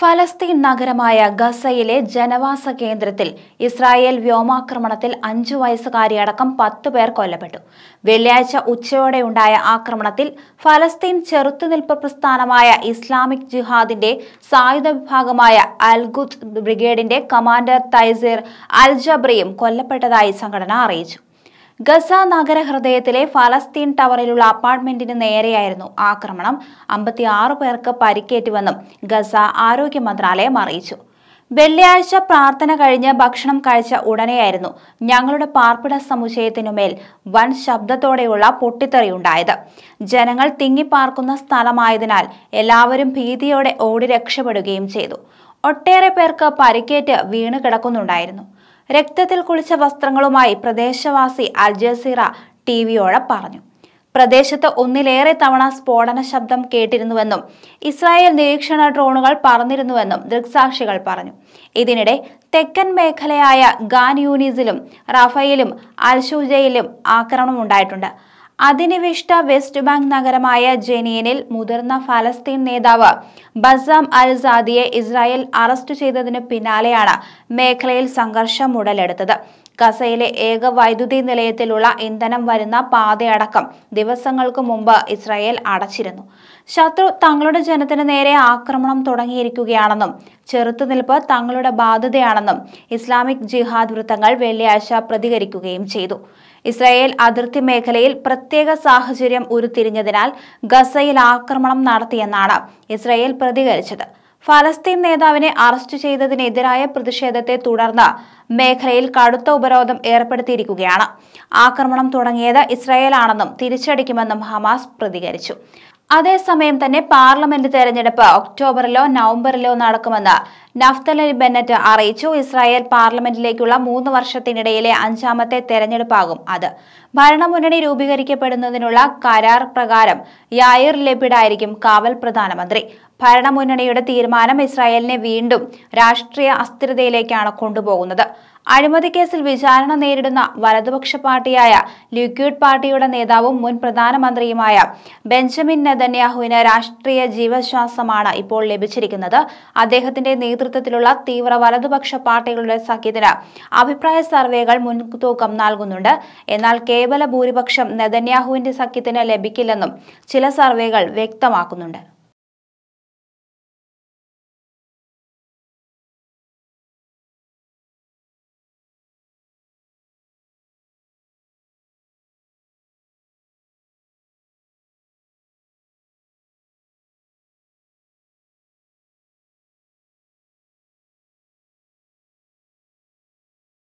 ഫലസ്തീൻ നഗരമായ ഗസയിലെ ജനവാസ കേന്ദ്രത്തിൽ ഇസ്രായേൽ വ്യോമാക്രമണത്തിൽ അഞ്ചു വയസ്സുകാരിയടക്കം പത്ത് പേർ കൊല്ലപ്പെട്ടു വെള്ളിയാഴ്ച ഉച്ചയോടെയുണ്ടായ ആക്രമണത്തിൽ ഫലസ്തീൻ ചെറുത്തുനിൽപ്പ് പ്രസ്ഥാനമായ ഇസ്ലാമിക് ജിഹാദിന്റെ സായുധ വിഭാഗമായ അൽഗുദ് ബ്രിഗേഡിന്റെ കമാൻഡർ തൈസീർ അൽ ജബ്രിയും കൊല്ലപ്പെട്ടതായി സംഘടന അറിയിച്ചു ഗസ നഗര ഹൃദയത്തിലെ ഫലസ്തീൻ ടവറിലുള്ള അപ്പാർട്ട്മെന്റിന് നേരെയായിരുന്നു ആക്രമണം അമ്പത്തിയാറ് പേർക്ക് പരിക്കേറ്റുവെന്നും ഗസ ആരോഗ്യ മന്ത്രാലയം അറിയിച്ചു വെള്ളിയാഴ്ച പ്രാർത്ഥന കഴിഞ്ഞ് ഭക്ഷണം കഴിച്ച ഉടനെയായിരുന്നു ഞങ്ങളുടെ പാർപ്പിട സമുച്ചയത്തിനുമേൽ വൻ ശബ്ദത്തോടെയുള്ള പൊട്ടിത്തെറിയുണ്ടായത് ജനങ്ങൾ തിങ്ങിപ്പാർക്കുന്ന സ്ഥലമായതിനാൽ എല്ലാവരും ഭീതിയോടെ ഓടി രക്ഷപ്പെടുകയും ചെയ്തു ഒട്ടേറെ പേർക്ക് പരിക്കേറ്റ് വീണ് കിടക്കുന്നുണ്ടായിരുന്നു രക്തത്തിൽ കുളിച്ച വസ്ത്രങ്ങളുമായി പ്രദേശവാസി അൽജസീറ ടി വിയോട് പറഞ്ഞു പ്രദേശത്ത് ഒന്നിലേറെ തവണ സ്ഫോടന ശബ്ദം കേട്ടിരുന്നുവെന്നും ഇസ്രായേൽ നിരീക്ഷണ ഡ്രോണുകൾ പറന്നിരുന്നുവെന്നും ദൃക്സാക്ഷികൾ പറഞ്ഞു ഇതിനിടെ തെക്കൻ മേഖലയായ ഗാൻ യൂനീസിലും റഫയിലും അൽഷൂജയിലും ആക്രമണം ഉണ്ടായിട്ടുണ്ട് അധിനിവേഷ്ട വെസ്റ്റ് ബാങ്ക് നഗരമായ ജനീനിൽ മുതിർന്ന ഫലസ്തീൻ നേതാവ് ബസാം അൽ സാദിയെ ഇസ്രായേൽ അറസ്റ്റ് ചെയ്തതിന് പിന്നാലെയാണ് മേഖലയിൽ സംഘർഷം ഉടലെടുത്തത് ഗസയിലെ ഏക വൈദ്യുതി നിലയത്തിലുള്ള ഇന്ധനം വരുന്ന പാതയടക്കം ദിവസങ്ങൾക്ക് മുമ്പ് ഇസ്രായേൽ അടച്ചിരുന്നു ശത്രു തങ്ങളുടെ ജനത്തിന് നേരെ ആക്രമണം തുടങ്ങിയിരിക്കുകയാണെന്നും ചെറുത്തുനിൽപ്പ് തങ്ങളുടെ ബാധ്യതയാണെന്നും ഇസ്ലാമിക് ജിഹാദ് വൃത്തങ്ങൾ വെള്ളിയാഴ്ച പ്രതികരിക്കുകയും ചെയ്തു ഇസ്രായേൽ അതിർത്തി മേഖലയിൽ പ്രത്യേക സാഹചര്യം ഉരുത്തിരിഞ്ഞതിനാൽ ഗസയിൽ ആക്രമണം നടത്തിയെന്നാണ് ഇസ്രായേൽ പ്രതികരിച്ചത് ഫലസ്തീൻ നേതാവിനെ അറസ്റ്റ് ചെയ്തതിനെതിരായ പ്രതിഷേധത്തെ തുടർന്ന് മേഖലയിൽ കടുത്ത ഉപരോധം ഏർപ്പെടുത്തിയിരിക്കുകയാണ് ആക്രമണം തുടങ്ങിയത് ഇസ്രായേലാണെന്നും തിരിച്ചടിക്കുമെന്നും ഹമാസ് പ്രതികരിച്ചു അതേസമയം തന്നെ പാർലമെന്റ് തെരഞ്ഞെടുപ്പ് ഒക്ടോബറിലോ നവംബറിലോ നടക്കുമെന്ന് നഫ്തലി ബെന്നറ്റ് അറിയിച്ചു ഇസ്രായേൽ പാർലമെന്റിലേക്കുള്ള മൂന്ന് വർഷത്തിനിടയിലെ അഞ്ചാമത്തെ തെരഞ്ഞെടുപ്പാകും അത് ഭരണമുന്നണി രൂപീകരിക്കപ്പെടുന്നതിനുള്ള കരാർ പ്രകാരം യായിർ ലെപിഡായിരിക്കും കാവൽ പ്രധാനമന്ത്രി ഭരണമുന്നണിയുടെ തീരുമാനം ഇസ്രായേലിനെ വീണ്ടും രാഷ്ട്രീയ അസ്ഥിരതയിലേക്കാണ് കൊണ്ടുപോകുന്നത് അഴിമതി കേസിൽ വിചാരണ നേരിടുന്ന വലതുപക്ഷ പാർട്ടിയായ ലിക്വിഡ് പാർട്ടിയുടെ നേതാവും മുൻ പ്രധാനമന്ത്രിയുമായ ബെഞ്ചമിൻ നെതന്യാഹുവിന് രാഷ്ട്രീയ ജീവശ്വാസമാണ് ഇപ്പോൾ ലഭിച്ചിരിക്കുന്നത് അദ്ദേഹത്തിന്റെ നേതൃത്വത്തിലുള്ള തീവ്ര വലതുപക്ഷ പാർട്ടികളുടെ സഖ്യത്തിന് അഭിപ്രായ സർവേകൾ മുൻതൂക്കം നൽകുന്നുണ്ട് എന്നാൽ കേവല ഭൂരിപക്ഷം നെതന്യാഹുവിന്റെ സഖ്യത്തിന് ലഭിക്കില്ലെന്നും ചില സർവേകൾ വ്യക്തമാക്കുന്നുണ്ട്